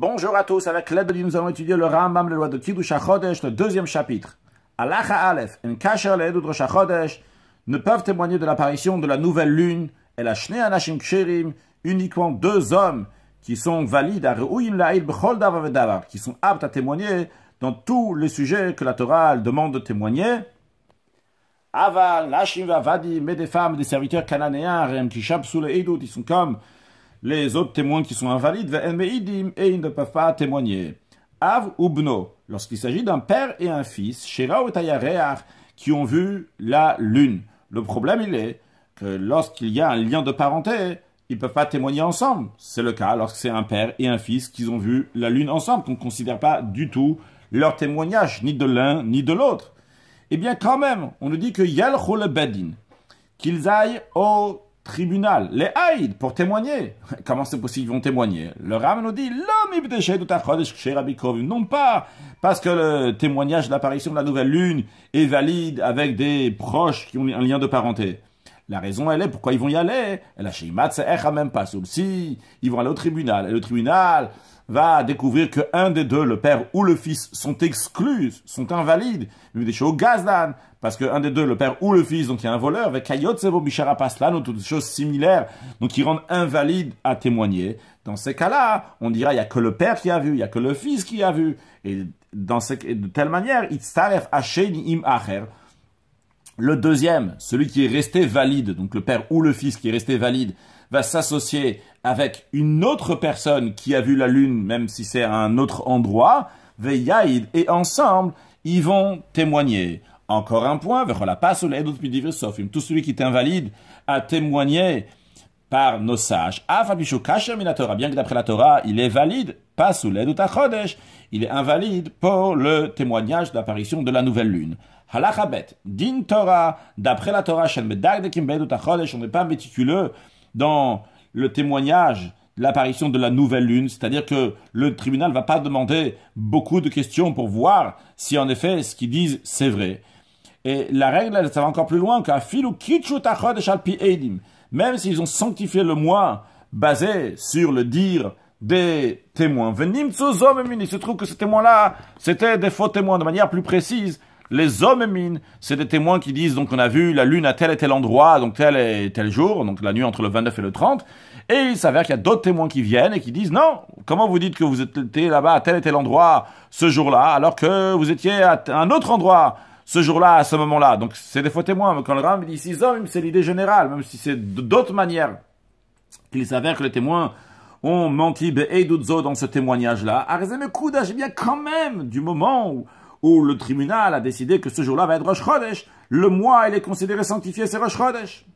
Bonjour à tous, avec l'aide de Dieu, nous allons étudier le Rambam, les loi de Kiddush HaChodesh, le deuxième chapitre. Alacha Aleph, en kasher HaChodesh, ne peuvent témoigner de l'apparition de la nouvelle lune, et la Shnei Anashim Kshirim, uniquement deux hommes qui sont valides, à La'il B'chol Davar qui sont aptes à témoigner dans tous les sujets que la Torah demande de témoigner. Ava, Nashim Vavadi, mais des femmes, des serviteurs cananéens, qui Kishab Sule Edut, ils sont comme les autres témoins qui sont invalides, et ils ne peuvent pas témoigner. Av ou Bno, lorsqu'il s'agit d'un père et un fils, Shera ou Tayarear, qui ont vu la lune. Le problème, il est que lorsqu'il y a un lien de parenté, ils ne peuvent pas témoigner ensemble. C'est le cas lorsque c'est un père et un fils qui ont vu la lune ensemble, qu'on ne considère pas du tout leur témoignage, ni de l'un ni de l'autre. Eh bien, quand même, on nous dit que Yal Bedin, qu'ils aillent au tribunal, les Haïd, pour témoigner. Comment c'est possible, qu'ils vont témoigner Le Rame nous dit, non pas parce que le témoignage de l'apparition de la nouvelle lune est valide avec des proches qui ont un lien de parenté. La raison, elle est pourquoi ils vont y aller. La c'est même pas. Si ils vont aller au tribunal, et le tribunal va découvrir que un des deux, le père ou le fils, sont exclus, sont invalides. Il des choses au gazdan, parce que un des deux, le père ou le fils, donc il y a un voleur, avec Kayotsevo Bishara ou toutes choses similaires, donc qui rendent invalides à témoigner. Dans ces cas-là, on dira, il n'y a que le père qui a vu, il n'y a que le fils qui a vu. Et dans de telle manière, il im acher. Le deuxième, celui qui est resté valide, donc le père ou le fils qui est resté valide, va s'associer avec une autre personne qui a vu la lune, même si c'est à un autre endroit, Veyaïd, et ensemble, ils vont témoigner. Encore un point, tout celui qui est invalide a témoigné par nos sages. Bien que d'après la Torah, il est valide, pas sous l'aide il est invalide pour le témoignage d'apparition de la nouvelle lune. Halachabet, din Torah, d'après la Torah, on n'est pas méticuleux dans le témoignage de l'apparition de la nouvelle lune, c'est-à-dire que le tribunal ne va pas demander beaucoup de questions pour voir si en effet ce qu'ils disent c'est vrai. Et la règle, elle, ça va encore plus loin qu'un fil ou Même s'ils ont sanctifié le mois basé sur le dire des témoins. Venim Il se trouve que ces témoins-là, c'était des faux témoins de manière plus précise. Les hommes mines, c'est des témoins qui disent, donc on a vu la lune à tel et tel endroit, donc tel et tel jour, donc la nuit entre le 29 et le 30, et il s'avère qu'il y a d'autres témoins qui viennent et qui disent, non, comment vous dites que vous étiez là-bas à tel et tel endroit ce jour-là, alors que vous étiez à un autre endroit ce jour-là, à ce moment-là. Donc c'est des faux témoins, mais quand le rame dit six hommes, c'est l'idée générale, même si c'est d'autres manières qu'il s'avère que les témoins ont menti et dans ce témoignage-là. Arzem j'ai bien quand même du moment où où le tribunal a décidé que ce jour-là va être Rosh Chodesh. Le mois, il est considéré sanctifié, c'est Rosh Chodesh.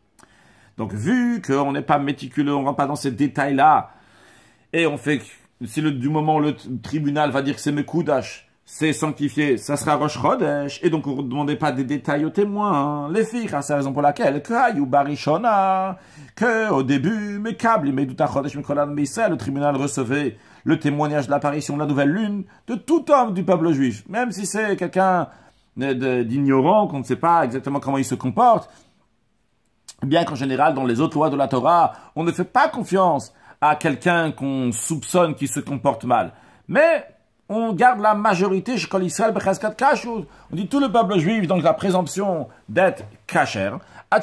Donc, vu qu'on n'est pas méticuleux, on ne rentre pas dans ces détails-là, et on fait, si du moment le tribunal va dire que c'est Mekoudash, c'est sanctifié, ça sera Rosh Chodesh, et donc on ne demandait pas des détails aux témoins. Hein. Les filles, hein, c'est la raison pour laquelle, ou Barishona, que au début, mes câbles, mes le tribunal recevait le témoignage de l'apparition de la nouvelle lune de tout homme du peuple juif, même si c'est quelqu'un d'ignorant, qu'on ne sait pas exactement comment il se comporte, eh bien qu'en général, dans les autres lois de la Torah, on ne fait pas confiance à quelqu'un qu'on soupçonne qui se comporte mal. Mais on garde la majorité, je Israël, on dit tout le peuple juif, donc la présomption d'être kasher, ben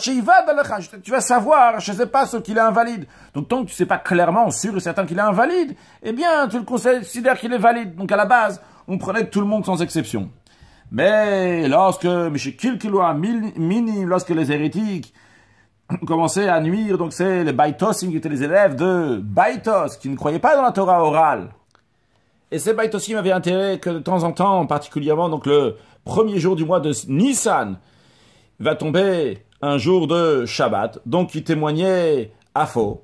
Tu vas savoir, je ne sais pas ce qu'il est invalide. Donc tant que tu ne sais pas clairement, sûr et certain qu'il est invalide, eh bien tu le considères qu'il est valide. Donc à la base, on prenait tout le monde sans exception. Mais lorsque, lorsque les hérétiques commençaient à nuire, donc c'est les Baitos qui étaient les élèves de Baitos, qui ne croyaient pas dans la Torah orale, et ces aussi m'avait intérêt que de temps en temps, particulièrement donc le premier jour du mois de Nissan, va tomber un jour de Shabbat, donc il témoignait à faux.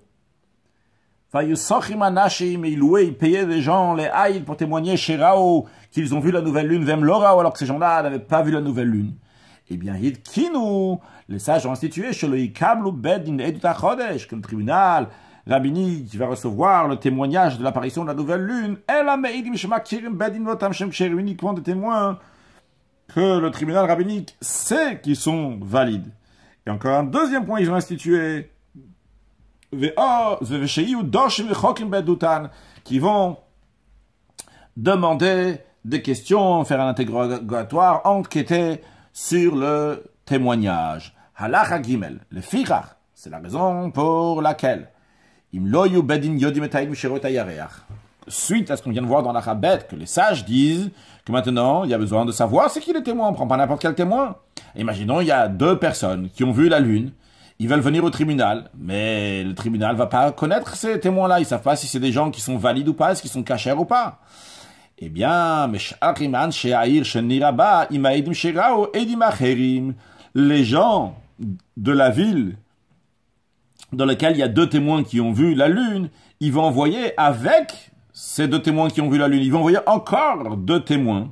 il payait des gens, les haïs, pour témoigner chez Rao qu'ils ont vu la nouvelle lune, même Lorao, alors que ces gens-là n'avaient pas vu la nouvelle lune. Eh bien, nous les sages ont institué chez le Bedin Chodesh, que le tribunal Rabbinique qui va recevoir le témoignage de l'apparition de la nouvelle lune. uniquement des témoins que le tribunal rabbinique sait qu'ils sont valides. Et encore un deuxième point, ils ont institué qui vont demander des questions, faire un interrogatoire, enquêter sur le témoignage. Halach Gimel, le firach, c'est la raison pour laquelle Suite à ce qu'on vient de voir dans la rabbet, que les sages disent que maintenant, il y a besoin de savoir c'est qui les témoins On prend pas n'importe quel témoin. Imaginons, il y a deux personnes qui ont vu la lune. Ils veulent venir au tribunal, mais le tribunal va pas connaître ces témoins-là. Ils savent pas si c'est des gens qui sont valides ou pas, est-ce qu'ils sont cachers ou pas. Eh bien, les gens de la ville dans lequel il y a deux témoins qui ont vu la lune, il va envoyer avec ces deux témoins qui ont vu la lune, il va envoyer encore deux témoins.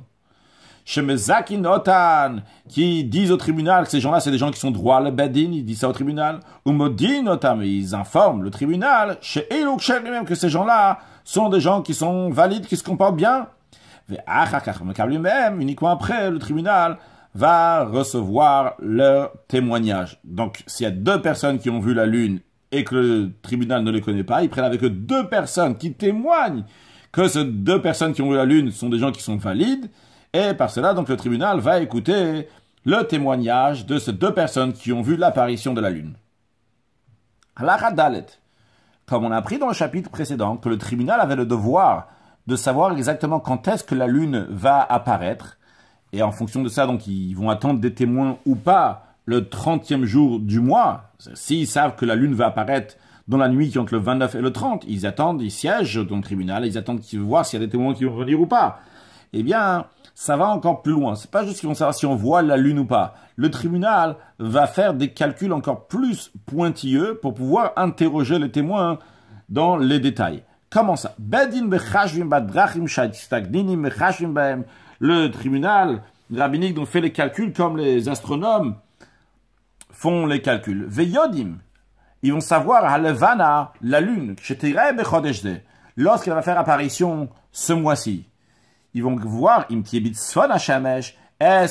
Chez Shemezakin Otan, qui disent au tribunal que ces gens-là, c'est des gens qui sont droits, le Badin, ils disent ça au tribunal. Ou Modin Otan, ils informent le tribunal, chez Elokcher lui-même, que ces gens-là sont des gens qui sont valides, qui se comportent bien. Mais lui-même, uniquement après, le tribunal va recevoir leur témoignage. Donc, s'il y a deux personnes qui ont vu la lune et que le tribunal ne les connaît pas, ils prennent avec eux deux personnes qui témoignent que ces deux personnes qui ont vu la lune sont des gens qui sont valides, et par cela, donc, le tribunal va écouter le témoignage de ces deux personnes qui ont vu l'apparition de la lune. Dalet. Comme on a appris dans le chapitre précédent que le tribunal avait le devoir de savoir exactement quand est-ce que la lune va apparaître, et en fonction de ça, donc, ils vont attendre des témoins ou pas le 30e jour du mois, s'ils savent que la lune va apparaître dans la nuit qui entre le 29 et le 30, ils attendent, ils siègent dans le tribunal, ils attendent qu'ils voient s'il y a des témoins qui vont venir ou pas. Eh bien, ça va encore plus loin. C'est pas juste qu'ils vont savoir si on voit la lune ou pas. Le tribunal va faire des calculs encore plus pointilleux pour pouvoir interroger les témoins dans les détails. Comment ça Le tribunal rabbinique donc fait les calculs comme les astronomes font les calculs. Veyodim, ils vont savoir à la lune, lorsqu'elle va faire apparition ce mois-ci. Ils vont voir, est-ce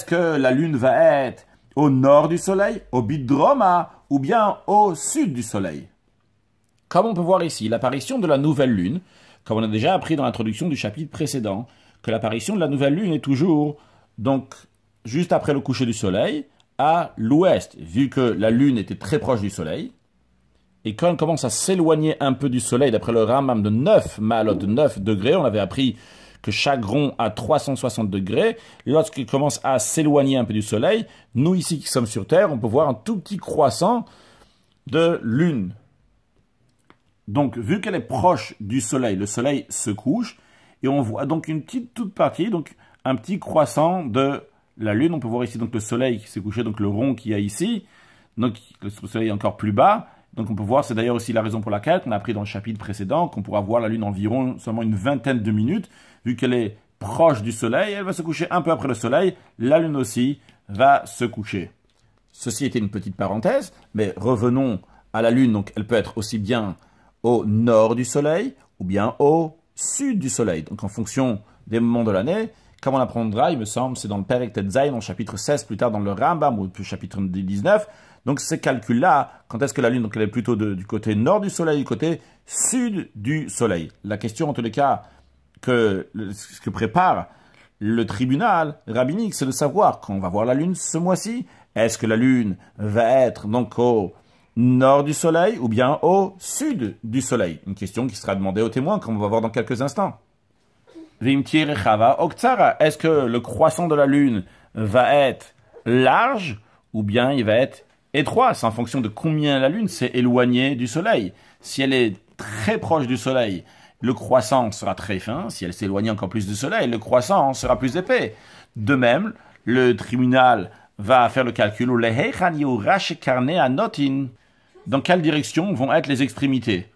que la lune va être au nord du soleil, au bidroma, ou bien au sud du soleil. Comme on peut voir ici, l'apparition de la nouvelle lune, comme on a déjà appris dans l'introduction du chapitre précédent, que l'apparition de la nouvelle lune est toujours donc juste après le coucher du soleil, à l'ouest, vu que la Lune était très proche du Soleil. Et quand elle commence à s'éloigner un peu du Soleil, d'après le Ramam de 9 de 9 degrés, on avait appris que chaque rond a 360 degrés. Lorsqu'il commence à s'éloigner un peu du Soleil, nous ici qui sommes sur Terre, on peut voir un tout petit croissant de Lune. Donc, vu qu'elle est proche du Soleil, le Soleil se couche, et on voit donc une petite toute partie, donc un petit croissant de la Lune. On peut voir ici donc le Soleil qui s'est couché, donc le rond qui y a ici. Donc le Soleil est encore plus bas. Donc on peut voir, c'est d'ailleurs aussi la raison pour laquelle on a appris dans le chapitre précédent qu'on pourra voir la Lune environ seulement une vingtaine de minutes, vu qu'elle est proche du Soleil, elle va se coucher un peu après le Soleil, la Lune aussi va se coucher. Ceci était une petite parenthèse, mais revenons à la Lune, donc elle peut être aussi bien au nord du Soleil ou bien au sud du Soleil. Donc en fonction des moments de l'année, comme on l'apprendra, il me semble, c'est dans le Perek dans le chapitre 16, plus tard dans le Rambam, ou plus chapitre 19. Donc ces calculs-là, quand est-ce que la Lune, donc est plutôt du côté nord du Soleil, du côté sud du Soleil. La question, en tous les cas, que ce que prépare le tribunal rabbinique, c'est de savoir quand on va voir la Lune ce mois-ci, est-ce que la Lune va être donc au nord du Soleil ou bien au sud du Soleil Une question qui sera demandée aux témoins, comme on va voir dans quelques instants. Est-ce que le croissant de la lune va être large ou bien il va être étroit C'est en fonction de combien la lune s'est éloignée du soleil. Si elle est très proche du soleil, le croissant sera très fin. Si elle s'éloigne encore plus du soleil, le croissant sera plus épais. De même, le tribunal va faire le calcul. Dans quelle direction vont être les extrémités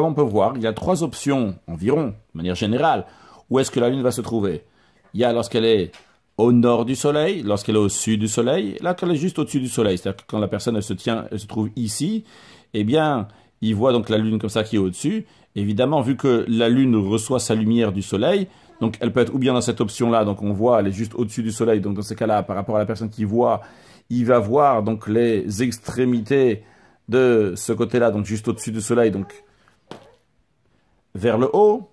comme on peut voir, il y a trois options environ, de manière générale, où est-ce que la Lune va se trouver. Il y a lorsqu'elle est au nord du Soleil, lorsqu'elle est au sud du Soleil, là qu'elle est juste au-dessus du Soleil, c'est-à-dire que quand la personne elle se tient, se trouve ici, eh bien, il voit donc la Lune comme ça qui est au-dessus. Évidemment, vu que la Lune reçoit sa lumière du Soleil, donc elle peut être ou bien dans cette option-là, donc on voit, elle est juste au-dessus du Soleil, donc dans ces cas-là, par rapport à la personne qui voit, il va voir donc les extrémités de ce côté-là, donc juste au-dessus du Soleil, donc vers le haut.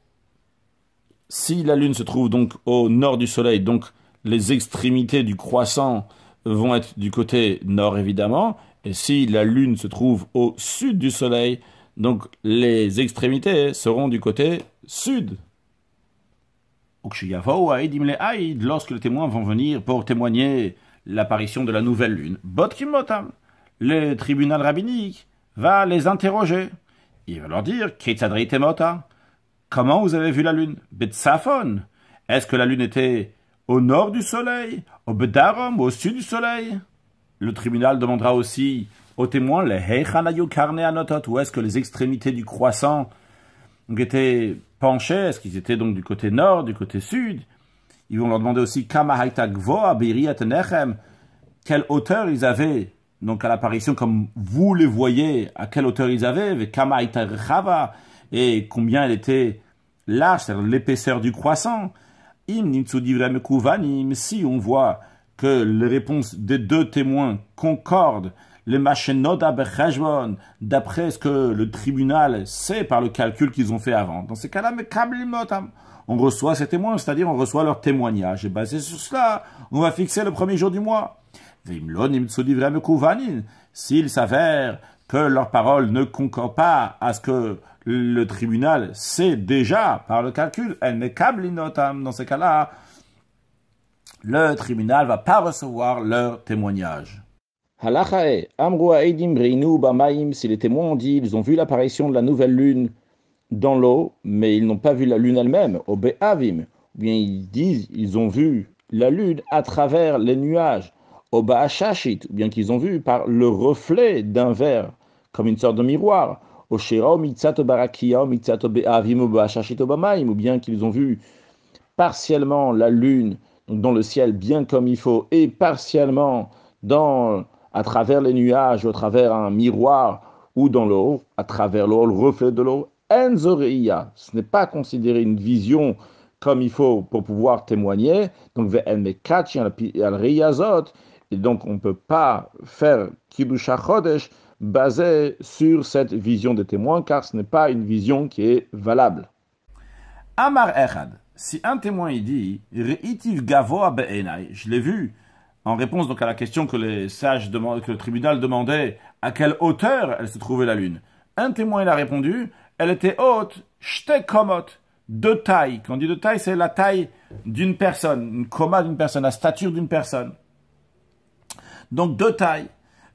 Si la Lune se trouve donc au nord du Soleil, donc les extrémités du croissant vont être du côté nord évidemment, et si la Lune se trouve au sud du Soleil, donc les extrémités seront du côté sud. Lorsque les témoins vont venir pour témoigner l'apparition de la nouvelle lune, le tribunal rabbinique va les interroger. Il va leur dire hein. Comment vous avez vu la lune Betsafon Est-ce que la lune était au nord du soleil Au Au sud du soleil Le tribunal demandera aussi aux témoins les Heichanayu Où est-ce que les extrémités du croissant étaient penchées Est-ce qu'ils étaient donc du côté nord, du côté sud Ils vont leur demander aussi Kama Gvoa Quelle hauteur ils avaient donc à l'apparition comme vous les voyez, à quelle hauteur ils avaient, et combien elle était large, c'est-à-dire l'épaisseur du croissant. si on voit que les réponses des deux témoins concordent, les machines d'après ce que le tribunal sait par le calcul qu'ils ont fait avant. Dans ces cas-là, mais hein on reçoit ces témoins, c'est-à-dire on reçoit leur témoignage. Et basé ben, sur cela, on va fixer le premier jour du mois. S'il s'avère que leurs paroles ne concordent pas à ce que le tribunal sait déjà par le calcul, elle n'est dans ces cas-là, le tribunal va pas recevoir leur témoignage. E, si les témoins ont dit, ils ont vu l'apparition de la nouvelle lune, dans l'eau, mais ils n'ont pas vu la lune elle-même, au Ou bien ils disent, ils ont vu la lune à travers les nuages, au Ou bien qu'ils ont vu par le reflet d'un verre, comme une sorte de miroir, au Shera, au au Ou bien qu'ils ont vu partiellement la lune dans le ciel bien comme il faut et partiellement dans à travers les nuages, au travers un miroir ou dans l'eau, à travers l'eau, le reflet de l'eau, ce n'est pas considéré une vision comme il faut pour pouvoir témoigner. Donc, et donc on ne peut pas faire Kibusha basé sur cette vision des témoins, car ce n'est pas une vision qui est valable. Amar Echad, si un témoin dit Reitiv Gavoa je l'ai vu, en réponse donc à la question que les sages que le tribunal demandait à quelle hauteur elle se trouvait la lune. Un témoin il a répondu elle était haute, comme tailles. de taille. Quand on dit de taille, c'est la taille d'une personne, une coma d'une personne, la stature d'une personne. Donc deux tailles.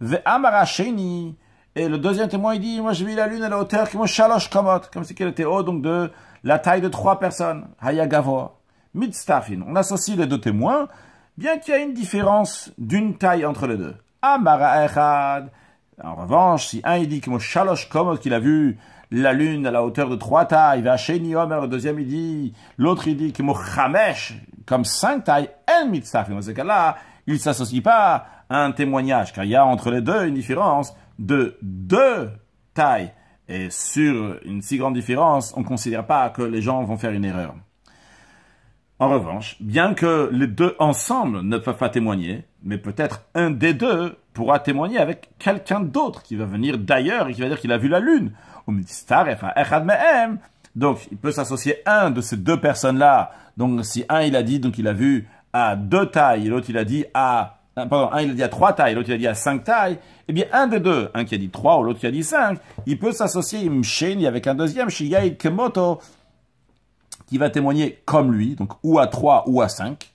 Et le deuxième témoin, il dit, moi j'ai vu la lune à la hauteur comme shalosh comme si elle était haute, donc de la taille de trois personnes. On associe les deux témoins, bien qu'il y ait une différence d'une taille entre les deux. Amara En revanche, si un il dit comme shalosh qu'il a vu la lune à la hauteur de trois tailles, va Vacheni Omer, le deuxième il dit, l'autre il dit que comme cinq tailles, un mitzvah. Dans ce cas-là, il ne s'associe pas à un témoignage, car il y a entre les deux une différence de deux tailles. Et sur une si grande différence, on ne considère pas que les gens vont faire une erreur. En revanche, bien que les deux ensemble ne peuvent pas témoigner, mais peut-être un des deux pourra témoigner avec quelqu'un d'autre qui va venir d'ailleurs et qui va dire qu'il a vu la lune. E donc, il peut s'associer un de ces deux personnes-là. Donc, si un, il a dit, donc il a vu à deux tailles, l'autre, il a dit à, ah, pardon, un, il a dit à trois tailles, l'autre, il a dit à cinq tailles, eh bien, un des deux, un qui a dit trois ou l'autre qui a dit cinq, il peut s'associer, avec un deuxième, shigai kemoto, qui va témoigner comme lui, donc ou à trois ou à 5,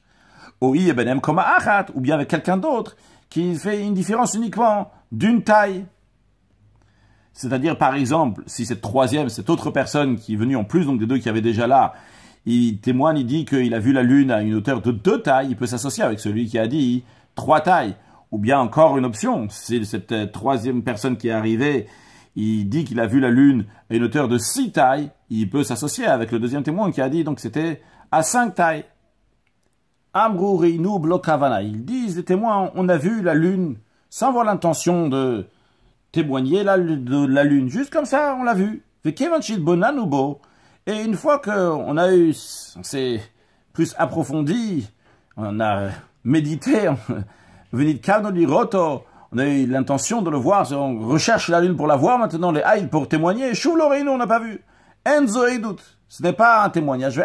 ou ben comme à ou bien avec quelqu'un d'autre, qui fait une différence uniquement d'une taille. C'est-à-dire, par exemple, si cette troisième, cette autre personne qui est venue en plus, donc des deux qui avaient déjà là, il témoigne, il dit qu'il a vu la Lune à une hauteur de deux tailles, il peut s'associer avec celui qui a dit trois tailles. Ou bien encore une option, si cette euh, troisième personne qui est arrivée il dit qu'il a vu la lune à une hauteur de six tailles, il peut s'associer avec le deuxième témoin qui a dit donc c'était à cinq tailles. blokavana. Ils disent, les témoins, on a vu la lune sans avoir l'intention de témoigner de la lune. Juste comme ça, on l'a vu. Et une fois qu'on a eu, on s'est plus approfondi, on a médité, venit roto, on a eu l'intention de le voir, on recherche la lune pour la voir, maintenant les haïs pour témoigner. nous, on n'a pas vu. Enzo Ce n'est pas un témoignage.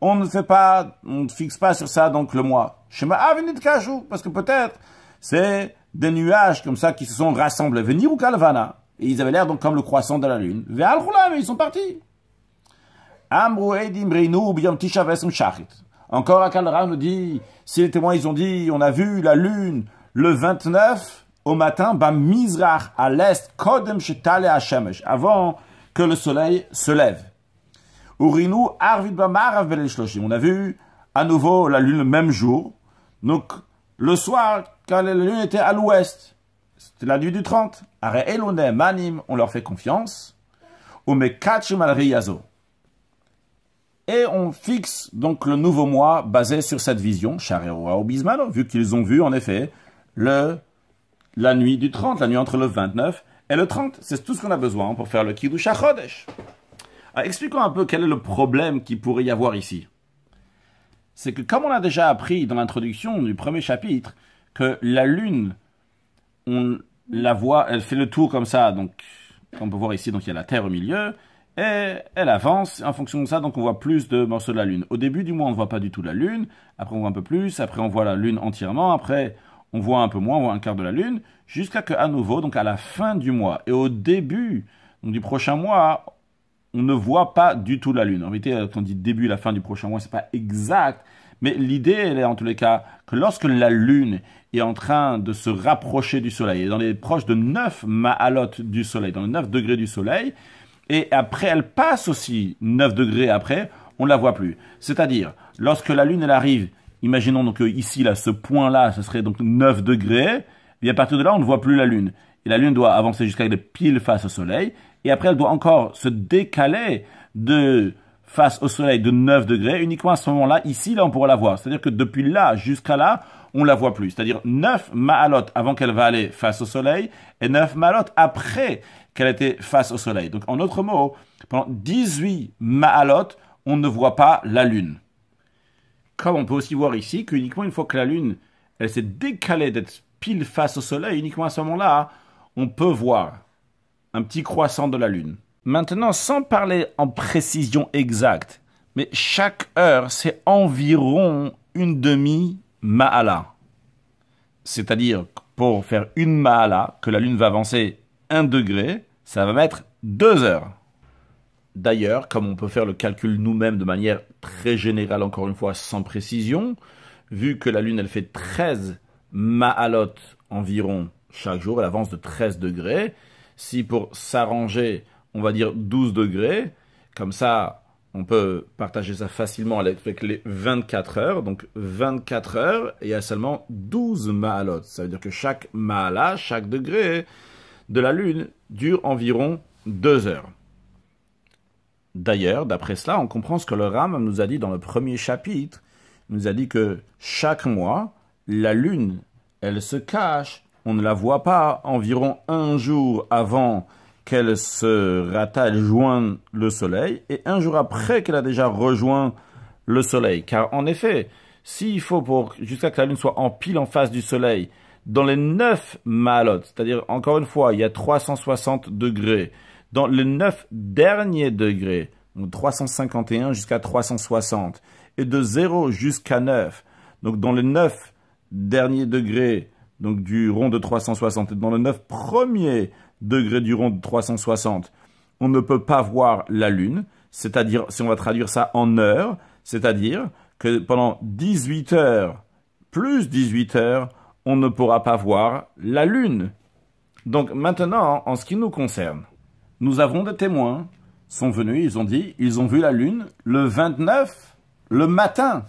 On ne fait pas, on ne fixe pas sur ça donc le mois. Shema ah, de kachou, parce que peut-être c'est des nuages comme ça qui se sont rassemblés. Venir ou kalvana. Et ils avaient l'air donc comme le croissant de la lune. mais ils sont partis. Encore Akalra nous dit, si les témoins ils ont dit, on a vu la lune le 29 au matin, Bam Mizrach, à l'est, Kodem Hashemesh, avant que le soleil se lève. Urinu ben On a vu à nouveau la lune le même jour. Donc, le soir, quand la lune était à l'ouest. C'était la nuit du 30. on leur fait confiance. Et on fixe donc le nouveau mois basé sur cette vision, vu qu'ils ont vu en effet le, la nuit du 30, la nuit entre le 29 et le 30. C'est tout ce qu'on a besoin pour faire le Kiddush HaChodesh. Ah, expliquons un peu quel est le problème qu'il pourrait y avoir ici. C'est que comme on a déjà appris dans l'introduction du premier chapitre que la lune, on la voit, elle fait le tour comme ça, donc on peut voir ici, donc il y a la Terre au milieu, et elle avance. En fonction de ça, donc on voit plus de morceaux de la Lune. Au début du mois, on ne voit pas du tout la Lune. Après, on voit un peu plus. Après, on voit la Lune entièrement. Après, on voit un peu moins, on voit un quart de la Lune, jusqu'à que à nouveau, donc à la fin du mois et au début du prochain mois, on ne voit pas du tout la Lune. En vérité, euh, quand on dit début, la fin du prochain mois, ce n'est pas exact, mais l'idée, elle est en tous les cas que lorsque la Lune est en train de se rapprocher du Soleil, elle est proche proches de 9 maalotes du Soleil, dans les 9 degrés du Soleil, et après, elle passe aussi 9 degrés après, on ne la voit plus. C'est-à-dire, lorsque la Lune, elle arrive Imaginons donc ici, là, ce point-là, ce serait donc 9 degrés. Et à partir de là, on ne voit plus la Lune. Et la Lune doit avancer jusqu'à être pile face au Soleil. Et après, elle doit encore se décaler de face au Soleil de 9 degrés. Uniquement à ce moment-là, ici, là, on pourra la voir. C'est-à-dire que depuis là jusqu'à là, on la voit plus. C'est-à-dire 9 maalot avant qu'elle va aller face au Soleil et 9 maalot après qu'elle était face au Soleil. Donc, en autre mot, pendant 18 maalot, on ne voit pas la Lune. Comme on peut aussi voir ici qu'uniquement une fois que la Lune, elle s'est décalée d'être pile face au Soleil, uniquement à ce moment-là, on peut voir un petit croissant de la Lune. Maintenant, sans parler en précision exacte, mais chaque heure, c'est environ une demi-mahala. C'est-à-dire, pour faire une mahala, que la Lune va avancer un degré, ça va mettre deux heures. D'ailleurs, comme on peut faire le calcul nous-mêmes de manière très générale, encore une fois, sans précision, vu que la Lune, elle fait 13 Mahalot environ chaque jour, elle avance de 13 degrés, si pour s'arranger, on va dire 12 degrés, comme ça, on peut partager ça facilement avec les 24 heures. Donc 24 heures, et il y a seulement 12 Mahalot. Ça veut dire que chaque mahala, chaque degré de la Lune dure environ 2 heures. D'ailleurs, d'après cela, on comprend ce que le Ram nous a dit dans le premier chapitre. Il nous a dit que chaque mois, la lune, elle se cache. On ne la voit pas environ un jour avant qu'elle se rattache, joigne le soleil, et un jour après qu'elle a déjà rejoint le soleil. Car en effet, s'il faut pour jusqu'à que la lune soit en pile en face du soleil, dans les neuf malotes, c'est-à-dire encore une fois, il y a 360 degrés, dans les 9 derniers degrés, donc 351 jusqu'à 360, et de 0 jusqu'à 9. Donc dans les 9 derniers degrés, donc du rond de 360, et dans le 9 premier degré du rond de 360, on ne peut pas voir la Lune, c'est-à-dire, si on va traduire ça en heures, c'est-à-dire que pendant 18 heures, plus 18 heures, on ne pourra pas voir la Lune. Donc maintenant, en ce qui nous concerne, nous avons des témoins. sont venus, ils ont dit, ils ont vu la lune le 29, le matin.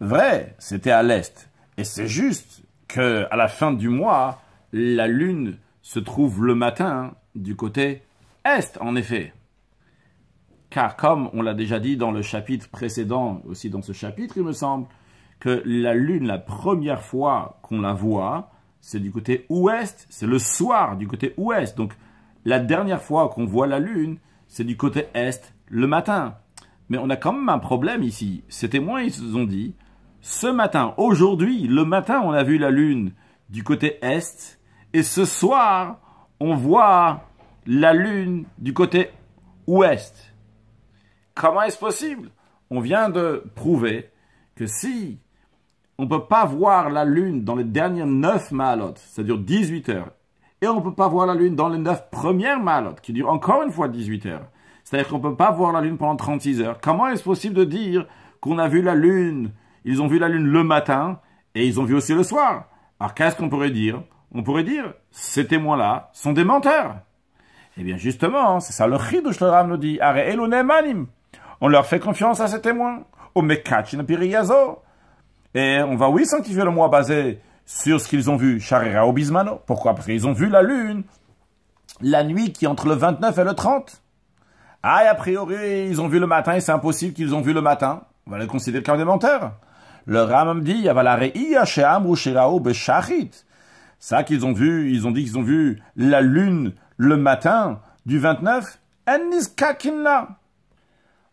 Vrai, c'était à l'est. Et c'est juste que à la fin du mois, la lune se trouve le matin du côté est, en effet. Car comme on l'a déjà dit dans le chapitre précédent, aussi dans ce chapitre, il me semble, que la lune, la première fois qu'on la voit, c'est du côté ouest, c'est le soir du côté ouest. Donc la dernière fois qu'on voit la lune, c'est du côté est le matin. Mais on a quand même un problème ici. Ces témoins, ils ont dit, ce matin, aujourd'hui, le matin, on a vu la lune du côté est, et ce soir, on voit la lune du côté ouest. Comment est-ce possible On vient de prouver que si on ne peut pas voir la lune dans les dernières 9 malotes, ça dure dire 18 heures, on ne peut pas voir la Lune dans les 9 premières malades qui durent encore une fois 18 heures. C'est-à-dire qu'on ne peut pas voir la Lune pendant 36 heures. Comment est-ce possible de dire qu'on a vu la Lune Ils ont vu la Lune le matin et ils ont vu aussi le soir. Alors qu'est-ce qu'on pourrait dire On pourrait dire, ces témoins-là sont des menteurs. et eh bien justement, c'est ça le Chidush le Ram nous dit. On leur fait confiance à ces témoins. Et on va, oui, sanctifier le mois basé sur ce qu'ils ont vu, Charera Pourquoi Parce qu'ils ont vu la lune, la nuit qui est entre le 29 et le 30. Ah, et a priori, ils ont vu le matin, et c'est impossible qu'ils ont vu le matin. On va le considérer comme des menteurs. Le Ramam dit, ça qu'ils ont vu, ils ont dit qu'ils ont vu la lune le matin du 29.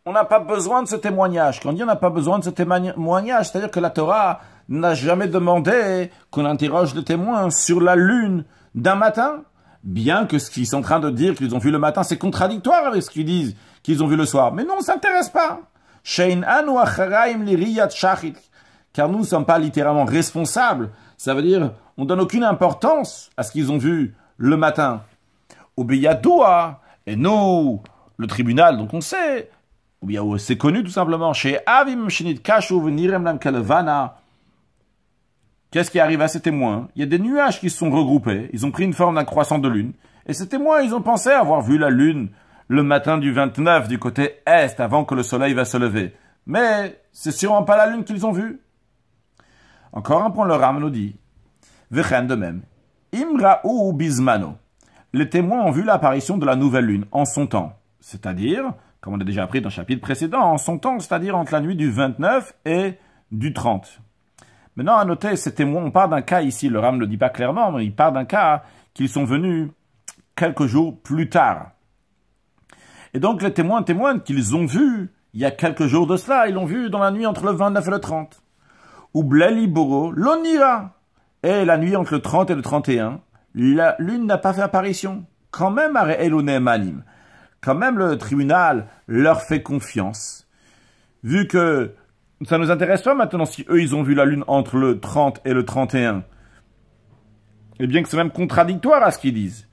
On n'a pas besoin de ce témoignage. Quand on dit on n'a pas besoin de ce témoignage, c'est-à-dire que la Torah n'a jamais demandé qu'on interroge le témoin sur la lune d'un matin, bien que ce qu'ils sont en train de dire qu'ils ont vu le matin, c'est contradictoire avec ce qu'ils disent qu'ils ont vu le soir. Mais non, on s'intéresse pas. Car nous ne sommes pas littéralement responsables. Ça veut dire, on donne aucune importance à ce qu'ils ont vu le matin. et nous, le tribunal, donc on sait, c'est connu tout simplement, chez Avim Shinit Kashuv Lam Qu'est-ce qui arrive à ces témoins Il y a des nuages qui se sont regroupés, ils ont pris une forme d'un croissant de lune, et ces témoins, ils ont pensé avoir vu la lune le matin du 29 du côté est, avant que le soleil va se lever. Mais c'est sûrement pas la lune qu'ils ont vue. Encore un point, le Ram nous dit, Vechen de même, Imraou ou Bismano, les témoins ont vu l'apparition de la nouvelle lune en son temps, c'est-à-dire, comme on a déjà appris dans le chapitre précédent, en son temps, c'est-à-dire entre la nuit du 29 et du 30. Maintenant, à noter, ces témoins, on parle d'un cas ici, le Ram ne le dit pas clairement, mais il parle d'un cas qu'ils sont venus quelques jours plus tard. Et donc, les témoins témoignent qu'ils ont vu, il y a quelques jours de cela, ils l'ont vu dans la nuit entre le 29 et le 30. Ou Boro, l'Onira. Et la nuit entre le 30 et le 31, la lune n'a pas fait apparition. Quand même, Manim. Quand même, le tribunal leur fait confiance. Vu que ça nous intéresse pas maintenant si eux, ils ont vu la lune entre le 30 et le 31. Et eh bien que c'est même contradictoire à ce qu'ils disent.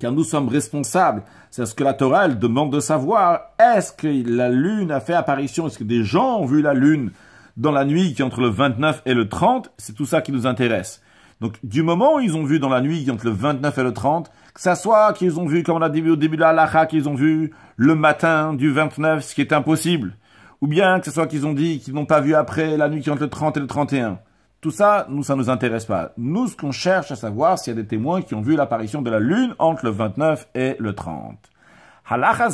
Car nous sommes responsables. C'est ce que la Torah, elle demande de savoir. Est-ce que la lune a fait apparition Est-ce que des gens ont vu la lune dans la nuit qui est entre le 29 et le 30 C'est tout ça qui nous intéresse. Donc, du moment où ils ont vu dans la nuit qui est entre le 29 et le 30, que ça soit qu'ils ont vu, comme on a dit au début de la qu'ils ont vu le matin du 29, ce qui est impossible. Ou bien que ce soit qu'ils ont dit qu'ils n'ont pas vu après la nuit qui entre le 30 et le 31. Tout ça, nous, ça nous intéresse pas. Nous, ce qu'on cherche à savoir, s'il y a des témoins qui ont vu l'apparition de la lune entre le 29 et le 30. Halacha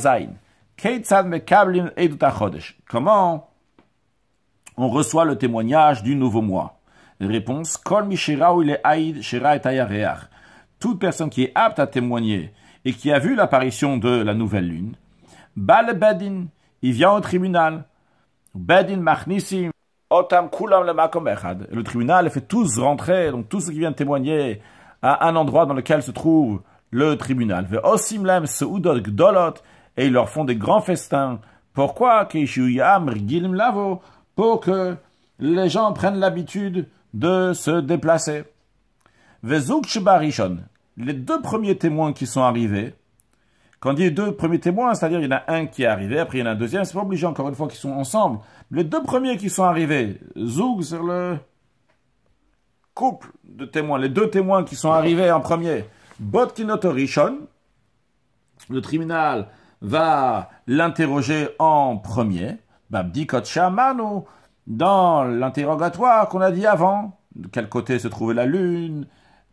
Comment on reçoit le témoignage du nouveau mois? Réponse, Kol shira ou il Aïd, Shira et toute personne qui est apte à témoigner et qui a vu l'apparition de la nouvelle lune, Bal il vient au tribunal. Bedin le tribunal fait tous rentrer, donc tous ceux qui viennent témoigner à un endroit dans lequel se trouve le tribunal. et ils leur font des grands festins. Pourquoi Lavo Pour que les gens prennent l'habitude de se déplacer. Les deux premiers témoins qui sont arrivés, quand on dit deux premiers témoins, c'est-à-dire il y en a un qui est arrivé, après il y en a un deuxième, c'est pas obligé encore une fois qu'ils sont ensemble. Les deux premiers qui sont arrivés, zoug c'est le couple de témoins, les deux témoins qui sont arrivés en premier, Rishon, le tribunal va l'interroger en premier, Babdi ou dans l'interrogatoire qu'on a dit avant, de quel côté se trouvait la lune,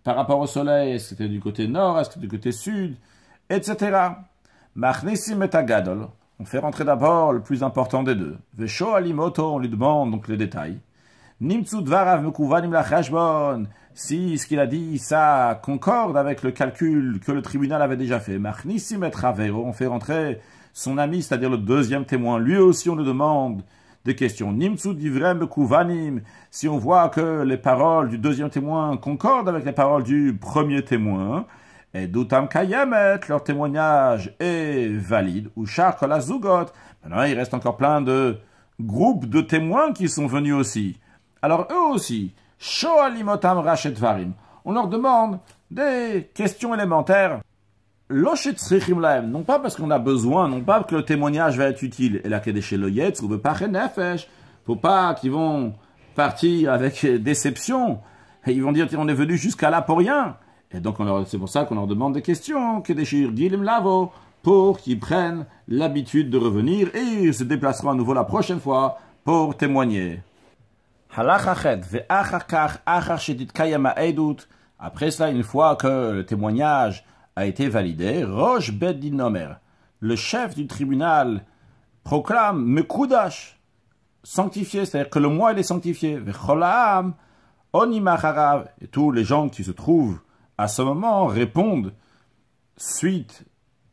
par rapport au soleil, est-ce que c'était du côté nord, est-ce que c'était du côté sud, etc. Machnissim et on fait rentrer d'abord le plus important des deux. Vesho Moto, on lui demande donc les détails. dvarav si ce qu'il a dit, ça concorde avec le calcul que le tribunal avait déjà fait. Machnissim et on fait rentrer son ami, c'est-à-dire le deuxième témoin. Lui aussi, on le demande des questions. Nimtsu divrem kuvanim. Si on voit que les paroles du deuxième témoin concordent avec les paroles du premier témoin, et d'outam kayemet, leur témoignage est valide. Ou la zugot. Maintenant, il reste encore plein de groupes de témoins qui sont venus aussi. Alors eux aussi, shoalimotam rachetvarim. On leur demande des questions élémentaires non pas parce qu'on a besoin, non pas que le témoignage va être utile. Et la chez des Yetz, veut pas ne faut pas qu'ils vont partir avec déception. Et ils vont dire, on est venu jusqu'à là pour rien. Et donc, c'est pour ça qu'on leur demande des questions. Lavo pour qu'ils prennent l'habitude de revenir et ils se déplaceront à nouveau la prochaine fois pour témoigner. Après ça une fois que le témoignage a été validé, Roche Bedinomer, le chef du tribunal, proclame Mekoudash, sanctifié, c'est-à-dire que le mois il est sanctifié. et tous les gens qui se trouvent à ce moment répondent suite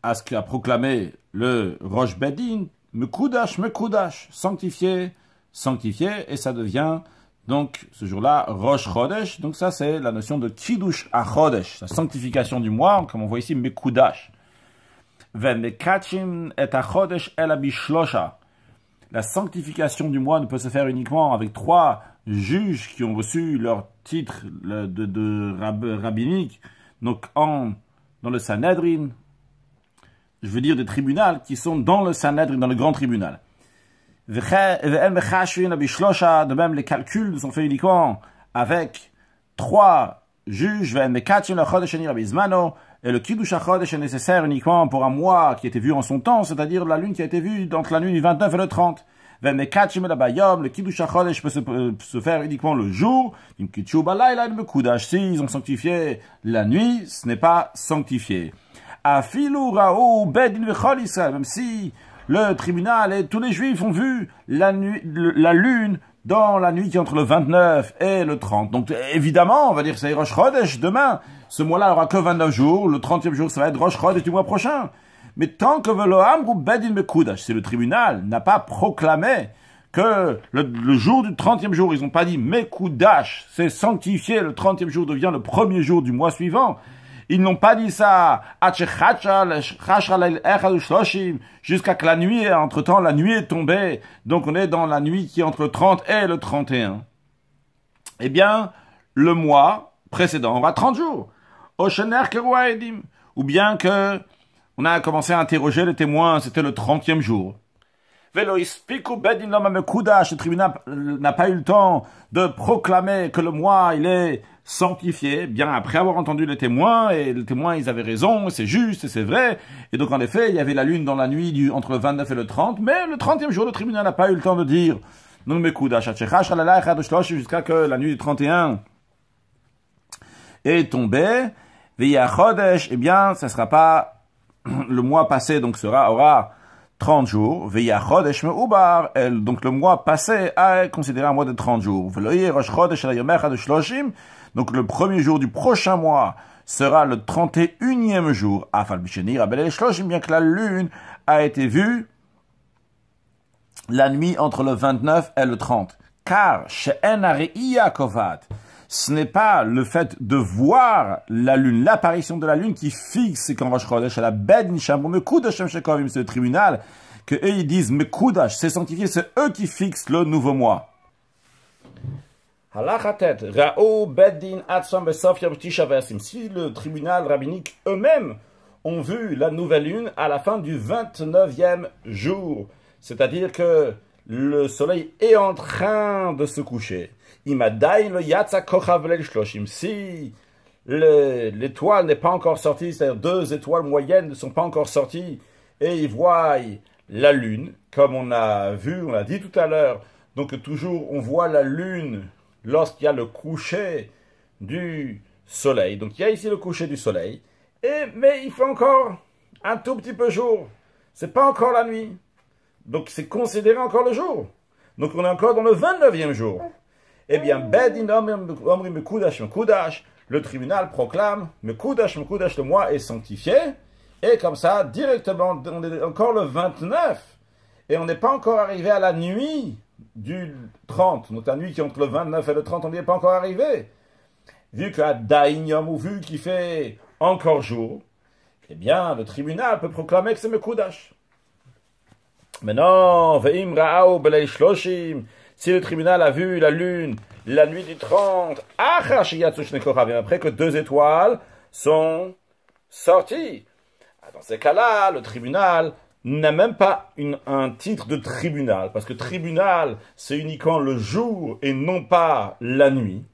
à ce qu'a proclamé le Roche Bedin, Mekoudash, Mekudash, sanctifié, sanctifié, et ça devient donc, ce jour-là, Rosh Chodesh, donc ça, c'est la notion de Kiddush à la sanctification du mois, comme on voit ici, Mekudash. La sanctification du mois ne peut se faire uniquement avec trois juges qui ont reçu leur titre de, rabbinique, donc en, dans le Sanhedrin, je veux dire des tribunaux qui sont dans le Sanhedrin, dans le grand tribunal de même les calculs sont faits uniquement avec trois juges, et le Kiddush HaChodesh est nécessaire uniquement pour un mois qui était vu en son temps, c'est-à-dire la lune qui a été vue entre la nuit du 29 et le 30. Le Kiddush HaKhodesh peut se, faire uniquement le jour. ils ont sanctifié la nuit, ce n'est pas sanctifié. Même si le tribunal et tous les juifs ont vu la, lune dans la nuit qui entre le 29 et le 30. Donc évidemment, on va dire que c'est Rosh Chodesh demain. Ce mois-là aura que 29 jours. Le 30e jour, ça va être Rosh Chodesh du mois prochain. Mais tant que Veloham ou Bedin Mekoudash, c'est le tribunal, n'a pas proclamé que le, jour du 30e jour, ils n'ont pas dit Mekoudash, c'est sanctifié, le 30e jour devient le premier jour du mois suivant. Ils n'ont pas dit ça jusqu'à que la nuit, entre-temps, la nuit est tombée. Donc on est dans la nuit qui est entre 30 et le 31. Eh bien, le mois précédent on aura 30 jours. Ou bien que on a commencé à interroger les témoins, c'était le 30e jour. Ce tribunal n'a pas eu le temps de proclamer que le mois, il est sanctifié, bien après avoir entendu les témoins, et les témoins, ils avaient raison, c'est juste, c'est vrai. Et donc, en effet, il y avait la lune dans la nuit du, entre le 29 et le 30, mais le 30e jour, le tribunal n'a pas eu le temps de dire, non, mais jusqu'à que la nuit du 31 est tombée, Veya Chodesh, eh bien, ça sera pas, le mois passé, donc sera, aura 30 jours. Chodesh donc le mois passé a considéré un mois de 30 jours. Donc le premier jour du prochain mois sera le 31e jour. J'aime bien que la lune a été vue la nuit entre le 29 et le 30. Car ce n'est pas le fait de voir la lune, l'apparition de la lune qui fixe quand Rosh Chodesh à la bed nisham, me c'est le tribunal, que eux ils disent, me c'est sanctifié, c'est eux qui fixent le nouveau mois. Si le tribunal rabbinique eux-mêmes ont vu la nouvelle lune à la fin du 29e jour, c'est-à-dire que le soleil est en train de se coucher. Si l'étoile n'est pas encore sortie, c'est-à-dire deux étoiles moyennes ne sont pas encore sorties, et ils voient la lune, comme on a vu, on l'a dit tout à l'heure. Donc toujours, on voit la lune lorsqu'il y a le coucher du soleil. Donc il y a ici le coucher du soleil, et, mais il faut encore un tout petit peu jour. n'est pas encore la nuit. Donc c'est considéré encore le jour. Donc on est encore dans le 29e jour. Eh bien, le tribunal proclame le mois est sanctifié. Et comme ça, directement, on est encore le 29. Et on n'est pas encore arrivé à la nuit du 30, donc la nuit qui est entre le 29 et le 30, on n'y est pas encore arrivé. Vu que Da'inyam ou vu qu'il fait encore jour, eh bien, le tribunal peut proclamer que c'est Mekoudash. Mais non, si le tribunal a vu la lune la nuit du 30, bien après que deux étoiles sont sorties. Ah, dans ces cas-là, le tribunal n'a même pas un titre de tribunal, parce que tribunal, c'est uniquement le jour et non pas la nuit.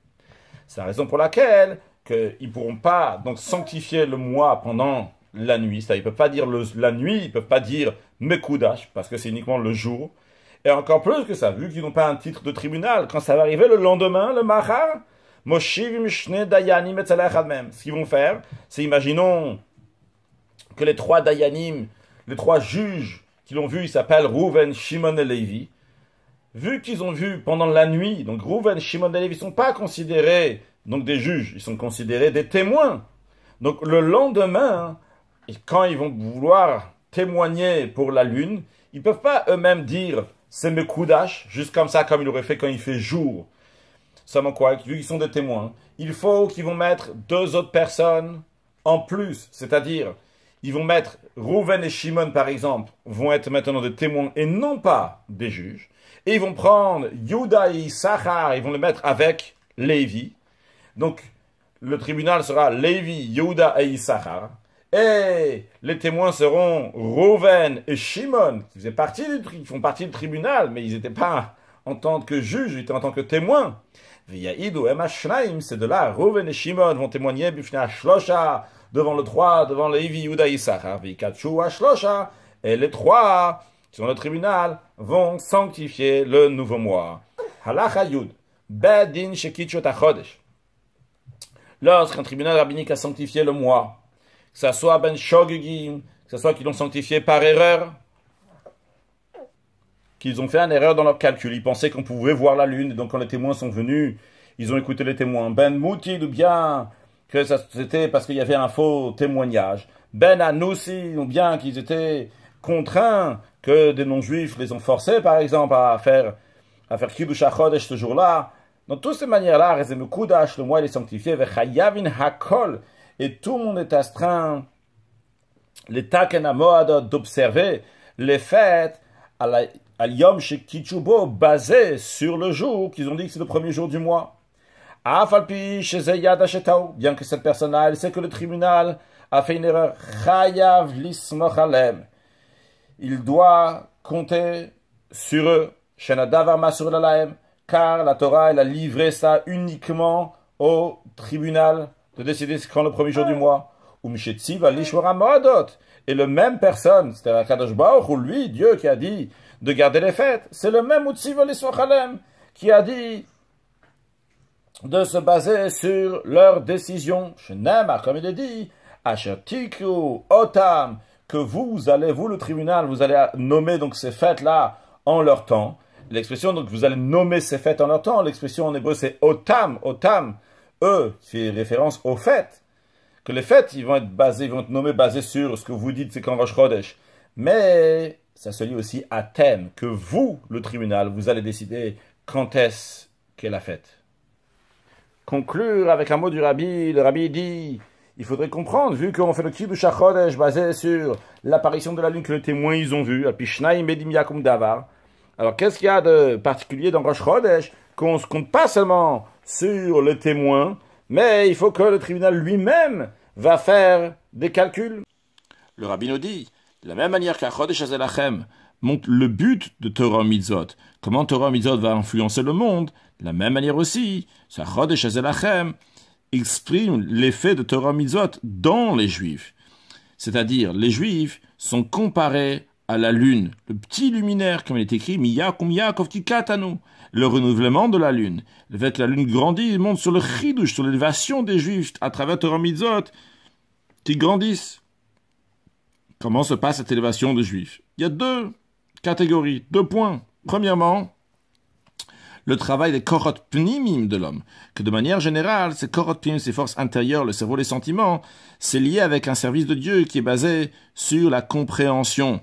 C'est la raison pour laquelle qu'ils ne pourront pas donc sanctifier le mois pendant la nuit. Ça, ils ne peuvent pas dire la nuit, ils ne peuvent pas dire Mekoudash, parce que c'est uniquement le jour. Et encore plus que ça, vu qu'ils n'ont pas un titre de tribunal, quand ça va arriver le lendemain, le Mahar, Moshiv Mishne Dayanim et Ce qu'ils vont faire, c'est imaginons que les trois Dayanim les trois juges qui l'ont vu, ils s'appellent Rouven, Shimon et Levi. Vu qu'ils ont vu pendant la nuit, donc Rouven, Shimon et Levi ne sont pas considérés donc des juges, ils sont considérés des témoins. Donc le lendemain, quand ils vont vouloir témoigner pour la lune, ils ne peuvent pas eux-mêmes dire c'est mes coudaches, juste comme ça, comme ils auraient fait quand il fait jour. Ça me quoi, vu qu'ils sont des témoins, il faut qu'ils vont mettre deux autres personnes en plus, c'est-à-dire ils vont mettre Rouven et Shimon, par exemple, vont être maintenant des témoins et non pas des juges. Et ils vont prendre Yuda et Issachar, ils vont le mettre avec Lévi. Donc, le tribunal sera Lévi, Yehuda et Issachar. Et les témoins seront Rouven et Shimon, qui, faisaient partie du, font partie du tribunal, mais ils n'étaient pas en tant que juges, ils étaient en tant que témoins. Via Ido et c'est de là, Rouven et Shimon vont témoigner, Bifna Shlosha, devant le 3, devant levi Yuda, Issachar, et les trois, sur le tribunal, vont sanctifier le nouveau mois. Lorsqu'un tribunal rabbinique a sanctifié le mois, que ce soit Ben que ce soit qu'ils l'ont sanctifié par erreur, qu'ils ont fait une erreur dans leur calcul. Ils pensaient qu'on pouvait voir la lune, donc quand les témoins sont venus, ils ont écouté les témoins. Ben mouti ou bien que c'était parce qu'il y avait un faux témoignage. Ben Anoussi, ou bien qu'ils étaient contraints, que des non-juifs les ont forcés, par exemple, à faire, à faire ce jour-là. Dans toutes ces manières-là, Rezem le mois, est sanctifié, Vechayavin Hakol, et tout le monde est astreint, les Takenamoad, d'observer les fêtes à la, à Yom Shekichubo, basées sur le jour qu'ils ont dit que c'est le premier jour du mois. Bien que cette personne-là, elle sait que le tribunal a fait une erreur. Il doit compter sur eux. Car la Torah, elle a livré ça uniquement au tribunal de décider ce quand le premier jour du mois. Um et le même personne, c'est-à-dire Kadosh Baruch, ou lui, Dieu qui a dit de garder les fêtes, c'est le même Utsiva qui a dit de se baser sur leurs décisions. n'aime, comme il est dit, Ashertiku, Otam, que vous allez, vous le tribunal, vous allez nommer donc ces fêtes-là en leur temps. L'expression, donc vous allez nommer ces fêtes en leur temps, l'expression en hébreu c'est Otam, Otam, eux, c'est référence aux fêtes. Que les fêtes, ils vont être basés, vont être nommés basés sur ce que vous dites, c'est qu'en Rosh Mais ça se lit aussi à thème, que vous, le tribunal, vous allez décider quand est-ce qu'est la fête conclure avec un mot du rabbi. Le rabbi dit il faudrait comprendre, vu qu'on fait le de achodesh basé sur l'apparition de la lune que les témoins ils ont vu. Davar. Alors qu'est-ce qu'il y a de particulier dans Rosh Qu'on ne se compte pas seulement sur les témoins, mais il faut que le tribunal lui-même va faire des calculs. Le rabbi nous dit, de la même manière qu'à Zalachem, montre le but de Torah Mitzot, comment Torah Mitzot va influencer le monde, la même manière aussi, et Chazelachem exprime l'effet de Torah dans les Juifs. C'est-à-dire, les Juifs sont comparés à la Lune, le petit luminaire, comme il est écrit, Miyakum le renouvellement de la Lune. Le fait que la Lune grandit, il monte sur le chidouche, sur l'élévation des Juifs, à travers Torah qui grandissent. Comment se passe cette élévation des Juifs Il y a deux catégories, deux points. Premièrement, le travail des korot pnimim de l'homme, que de manière générale, ces korot pnimim, ces forces intérieures, le cerveau, les sentiments, c'est lié avec un service de Dieu qui est basé sur la compréhension.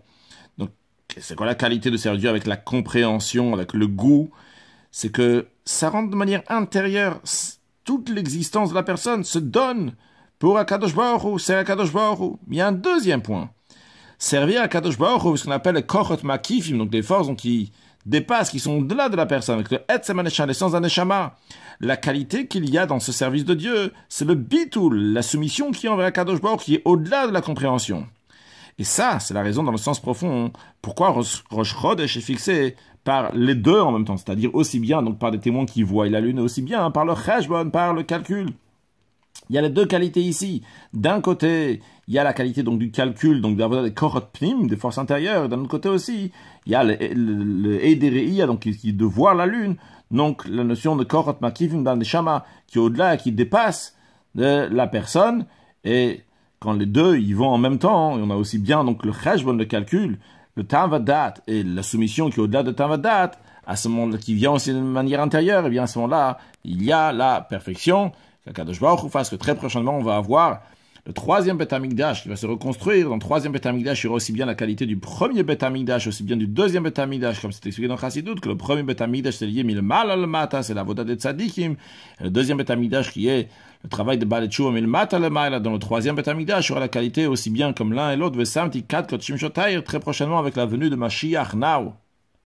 Donc, c'est quoi la qualité de servir Dieu avec la compréhension, avec le goût C'est que ça rentre de manière intérieure toute l'existence de la personne se donne pour Akadosh Baruch c'est Akadosh Baruch Il y a un deuxième point. Servir Akadosh Kadosh Baruch ce qu'on appelle les korot makifim, donc des forces qui des passes qui sont au-delà de la personne, avec le Etzem l'essence d'un Neshama. La qualité qu'il y a dans ce service de Dieu, c'est le Bitoul, la soumission qui est envers Kadosh qui est au-delà de la compréhension. Et ça, c'est la raison dans le sens profond hein, pourquoi Rosh Chodesh est fixé par les deux en même temps, c'est-à-dire aussi bien donc par des témoins qui voient la lune, aussi bien hein, par le cheshbon, par le calcul. Il y a les deux qualités ici. D'un côté, il y a la qualité donc du calcul, donc d'avoir des korot pnim, des forces intérieures. D'un autre côté aussi, il y a le, le, e donc qui, de voir la lune. Donc la notion de korot makivim dans les qui est au-delà, qui dépasse de euh, la personne. Et quand les deux ils vont en même temps, et on a aussi bien donc le cheshbon, le calcul, le tavadat et la soumission qui est au-delà de tavadat, à ce monde là qui vient aussi de manière intérieure, et eh bien à ce moment-là, il y a la perfection parce que très prochainement, on va avoir le troisième migdash qui va se reconstruire. Dans le troisième migdash, il y aura aussi bien la qualité du premier migdash, aussi bien du deuxième migdash, comme c'est expliqué dans Chassidut, que le premier migdash c'est lié mille mal al mata, c'est la voda des tzadikim. Le deuxième migdash qui est le travail de Balechou mille mata le mata, Dans le troisième migdash, il y aura la qualité aussi bien comme l'un et l'autre, 4 très prochainement avec la venue de Mashiach Now.